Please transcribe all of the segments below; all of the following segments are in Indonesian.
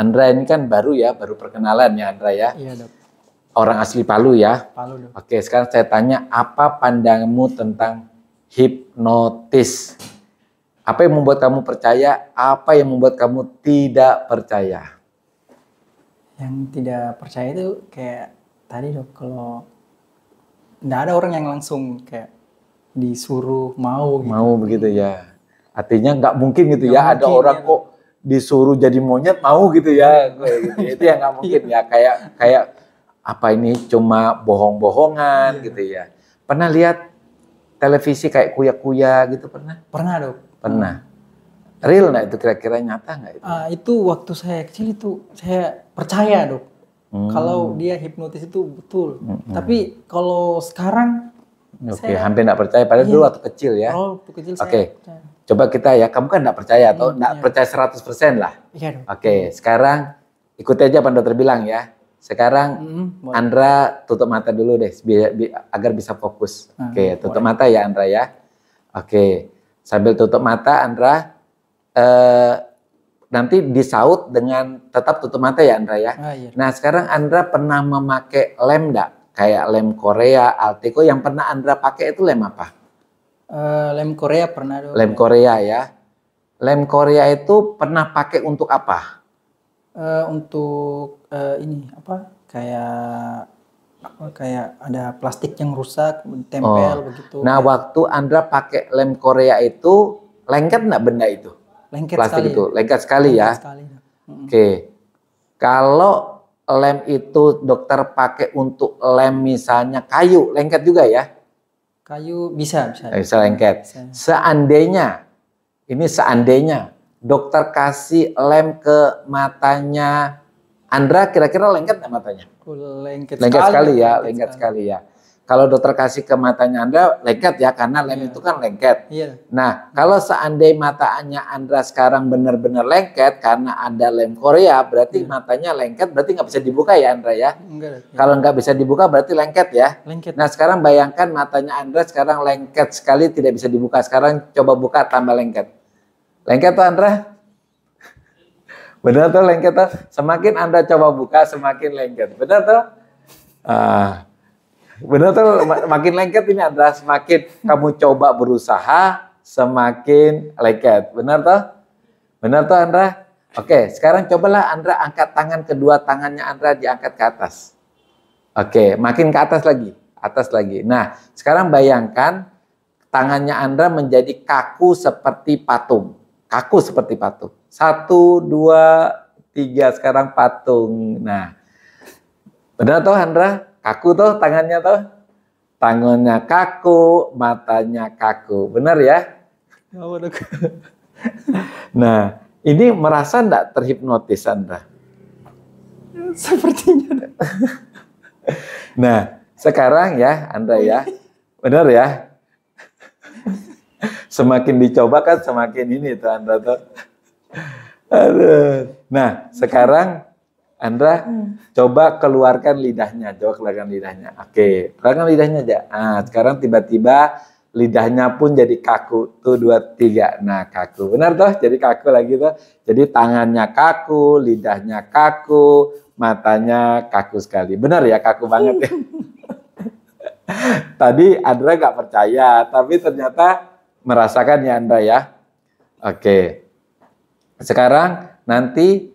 Andra ini kan baru ya, baru perkenalan ya Andra ya. Iya dok. Orang asli Palu ya. Palu dok. Oke, sekarang saya tanya apa pandangmu tentang hipnotis? Apa yang membuat kamu percaya? Apa yang membuat kamu tidak percaya? Yang tidak percaya itu kayak tadi dok, kalau nggak ada orang yang langsung kayak disuruh mau. Gitu. Mau begitu ya. Artinya nggak mungkin gitu gak ya, mungkin, ada orang ya, kok disuruh jadi monyet mau gitu ya iya. gitu. itu yang nggak mungkin ya kayak kayak apa ini cuma bohong-bohongan iya. gitu ya pernah lihat televisi kayak kuya-kuya gitu pernah pernah dok pernah real nggak itu kira-kira nyata nggak itu uh, itu waktu saya kecil itu saya percaya dok hmm. kalau dia hipnotis itu betul hmm. tapi kalau sekarang Oke, saya, hampir nggak percaya. Padahal iya, dulu waktu kecil ya. Oh, waktu kecil okay. Coba kita ya, kamu kan gak percaya atau iya, gak ya. percaya 100% lah. Iya Oke, sekarang ikuti aja apa dokter bilang ya. Sekarang hmm, Andra tutup mata dulu deh, biar, bi agar bisa fokus. Hmm, Oke, okay, tutup mata ya Andra ya. Oke, sambil tutup mata Andra, eh, nanti disaut dengan tetap tutup mata ya Andra ya. Ah, iya. Nah sekarang Andra pernah memakai lem nggak? Kayak lem Korea, Alteco, yang pernah Andra pakai itu lem apa? Eh, lem Korea pernah dulu. Lem Korea ya. Lem Korea itu pernah pakai untuk apa? Uh, untuk uh, ini apa? Kayak apa kayak ada plastik yang rusak tempel oh. begitu. Nah, kayak. waktu Anda pakai lem Korea itu lengket nggak benda itu? Lengket plastik sekali. itu, lengket sekali ya? lengket ya. Sekali. Oke. Okay. Kalau lem itu dokter pakai untuk lem misalnya kayu, lengket juga ya? Kayu bisa, bisa. Bisa lengket. Bisa. Seandainya, ini seandainya dokter kasih lem ke matanya Andra, kira-kira lengket nggak matanya? Lengket, lengket sekali, sekali ya, lengket, lengket sekali. sekali ya kalau dokter kasih ke matanya Anda lengket ya karena lem yeah. itu kan lengket. Yeah. Nah, kalau seandainya matanya Anda sekarang benar-benar lengket karena ada lem Korea, berarti yeah. matanya lengket, berarti nggak bisa dibuka ya Andra ya? Enggak. Iya. Kalau nggak bisa dibuka berarti lengket ya? Lengket. Nah, sekarang bayangkan matanya Andra sekarang lengket sekali tidak bisa dibuka. Sekarang coba buka tambah lengket. Lengket tuh Andra? Benar tuh lengket tuh. Semakin Anda coba buka semakin lengket. Benar tuh? Ah. Uh, Benar tuh, makin lengket ini adalah semakin kamu coba berusaha, semakin lengket. Benar tuh? Benar tuh Andra? Oke, sekarang cobalah Andra angkat tangan kedua tangannya Andra diangkat ke atas. Oke, makin ke atas lagi, atas lagi. Nah, sekarang bayangkan tangannya Andra menjadi kaku seperti patung. Kaku seperti patung. Satu, dua, tiga. Sekarang patung. Nah, benar tuh Andra? kaku tuh tangannya tuh. Tangannya kaku, matanya kaku. Benar ya? Nah, ini merasa enggak terhipnotis Anda? Sepertinya. Nah, sekarang ya Anda ya. Benar ya? Semakin dicoba kan semakin ini tuh Anda tuh. Aduh. Nah, sekarang Andra, hmm. coba keluarkan lidahnya, coba keluarkan lidahnya. Oke, keluarkan lidahnya aja. Nah, sekarang tiba-tiba lidahnya pun jadi kaku. Tuh dua tiga. Nah kaku. Benar toh? Jadi kaku lagi tuh. Jadi tangannya kaku, lidahnya kaku, matanya kaku sekali. Benar ya kaku banget ya. Tadi Andra gak percaya, tapi ternyata merasakan ya Andra ya. Oke. Sekarang nanti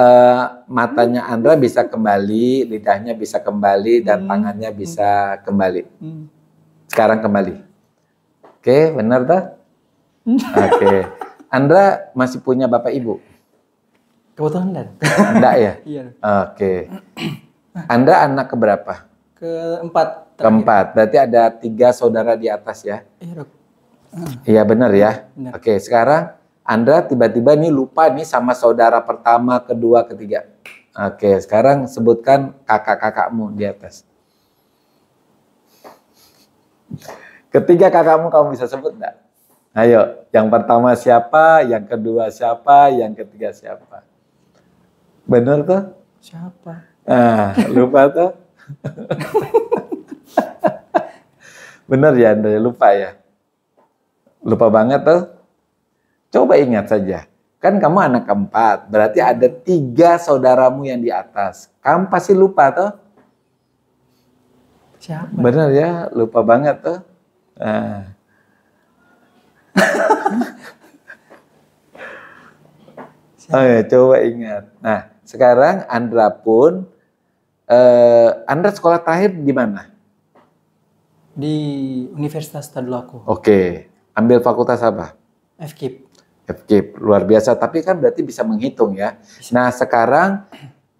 uh, matanya Andra bisa kembali, lidahnya bisa kembali, dan hmm. tangannya hmm. bisa kembali. Hmm. Sekarang kembali. Oke, okay, benar dah? Oke. Okay. Andra masih punya bapak ibu? Kebetulan enggak. Enggak ya? Iya. Oke. Okay. Anda anak keberapa? Keempat. Terakhir. Keempat. Berarti ada tiga saudara di atas ya? Iya, Iya benar ya? Oke, okay, sekarang anda tiba-tiba nih lupa nih sama saudara pertama, kedua, ketiga. Oke, sekarang sebutkan kakak-kakakmu di atas. Ketiga kakakmu kamu bisa sebut enggak? Ayo, yang pertama siapa, yang kedua siapa, yang ketiga siapa? Benar tuh? Siapa? Ah, lupa tuh? Benar ya Andre, ya, lupa ya? Lupa banget tuh? Coba ingat saja, kan kamu anak keempat, berarti ada tiga saudaramu yang di atas. Kamu pasti lupa toh? Siapa? Bener ya, lupa banget toh. Nah. oh ya, coba ingat. Nah, sekarang Andra pun, eh, Andra sekolah terakhir di mana? Di Universitas Tadulako. Oke, ambil fakultas apa? FKIP. Escape luar biasa. Tapi kan berarti bisa menghitung ya. Nah sekarang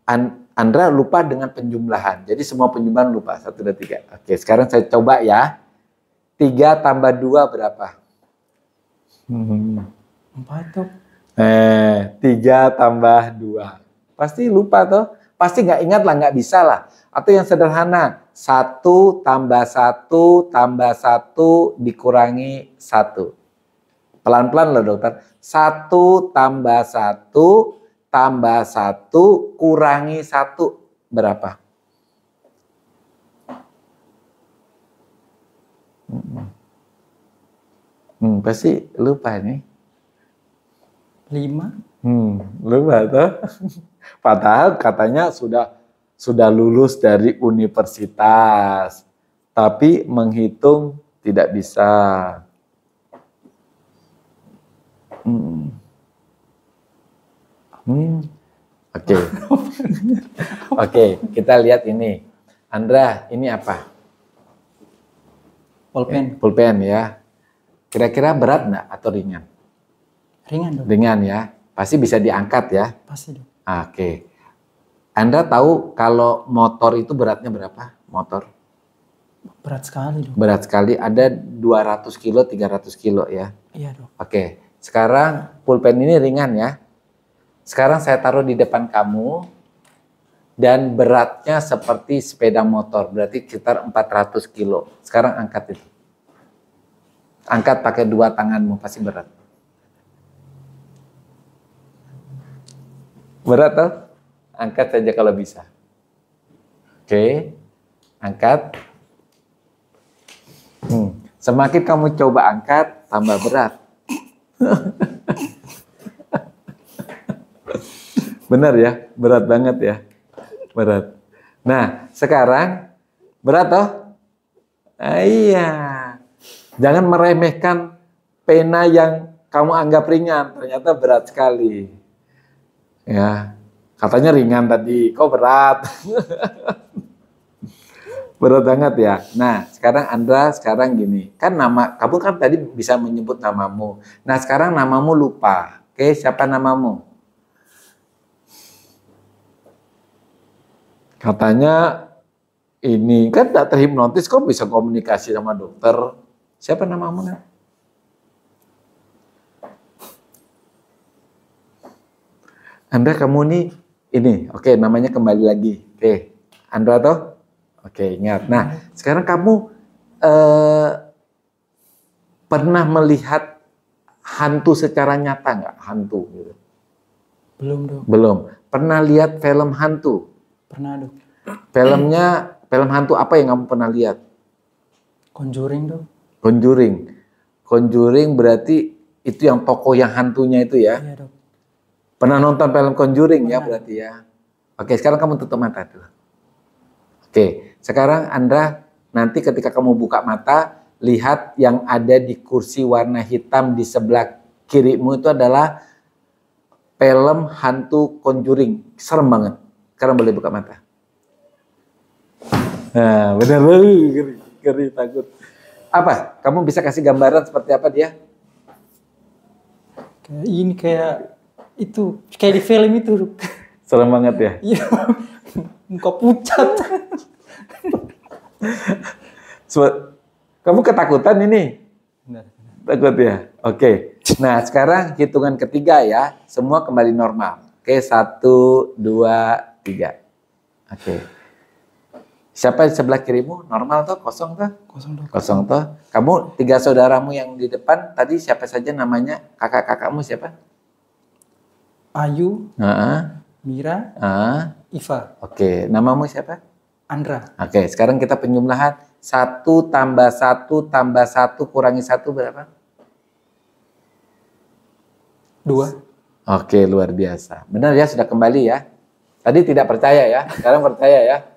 an Andra lupa dengan penjumlahan. Jadi semua penjumlahan lupa. Satu, dua, tiga. Oke, sekarang saya coba ya. Tiga tambah dua berapa? Empat tuh. Eh, tiga tambah dua. Pasti lupa tuh. Pasti nggak ingat lah, nggak bisa lah. Atau yang sederhana. Satu tambah satu tambah satu dikurangi satu. Pelan-pelan loh dokter. Satu tambah satu tambah satu kurangi satu berapa? Hmm, hmm pasti lupa ini Lima? Hmm, lupa tuh. Padahal katanya sudah sudah lulus dari universitas, tapi menghitung tidak bisa. Hmm. Hmm. Oke. Okay. Oke, okay, kita lihat ini. Andra, ini apa? Pulpen. Eh, pulpen ya. Kira-kira berat nggak atau ringan? Ringan dong. Ringan ya. Pasti bisa diangkat ya. Pasti dong. Oke. Okay. Anda tahu kalau motor itu beratnya berapa? Motor? Berat sekali dong. Berat sekali. Ada 200 kilo, 300 kilo ya. Iya dong. Oke. Okay. Sekarang pulpen ini ringan ya. Sekarang saya taruh di depan kamu dan beratnya seperti sepeda motor, berarti sekitar 400 kilo. Sekarang angkat itu. Angkat pakai dua tanganmu, pasti berat. Berat tuh? Angkat saja kalau bisa. Oke, angkat. Hmm. Semakin kamu coba angkat, tambah berat. Benar ya, berat banget ya. Berat. Nah, sekarang berat toh? Ah, iya. Jangan meremehkan pena yang kamu anggap ringan, ternyata berat sekali. Ya. Katanya ringan tadi, kok berat? Berat banget ya. Nah, sekarang Andra, sekarang gini. Kan nama, kamu kan tadi bisa menyebut namamu. Nah, sekarang namamu lupa. Oke, siapa namamu? Katanya ini kan tak terhipnotis kok bisa komunikasi sama dokter. Siapa namamu? Nah? Anda kamu nih ini, oke namanya kembali lagi. Oke, Andra toh? Oke, ingat. Nah, hmm. sekarang kamu eh, pernah melihat hantu secara nyata nggak? Hantu gitu. Belum, Dok. Belum. Pernah lihat film hantu? Pernah, dong. Filmnya film hantu apa yang kamu pernah lihat? Conjuring, dong. Conjuring. Conjuring berarti itu yang tokoh yang hantunya itu ya. Iya, Dok. Pernah nonton film Conjuring ya, pernah. ya berarti ya. Oke, sekarang kamu tutup mata dulu. Oke, okay. Sekarang Anda nanti ketika kamu buka mata, lihat yang ada di kursi warna hitam di sebelah kirimu itu adalah film hantu Conjuring. Serem banget. Sekarang boleh buka mata. Nah, benar geri, geri takut. Apa? Kamu bisa kasih gambaran seperti apa dia? Kayak ini kayak itu kayak di film itu. Serem banget ya. Iya. Muka pucat. Kamu ketakutan ini? Benar. Takut ya? Oke. Okay. Nah sekarang hitungan ketiga ya. Semua kembali normal. Oke, okay, satu, dua, tiga. Oke. Okay. Siapa di sebelah kirimu? Normal toh? kosong toh? Kosong toh. Kosong tuh. Kamu, tiga saudaramu yang di depan, tadi siapa saja namanya? Kakak-kakakmu siapa? Ayu, uh -huh. Mira, uh -huh. Iva. Oke, okay. namamu siapa? Andra. Oke, sekarang kita penjumlahan 1 tambah 1 tambah 1 kurangi 1 berapa? 2. Oke, luar biasa. Benar ya, sudah kembali ya. Tadi tidak percaya ya, sekarang percaya ya.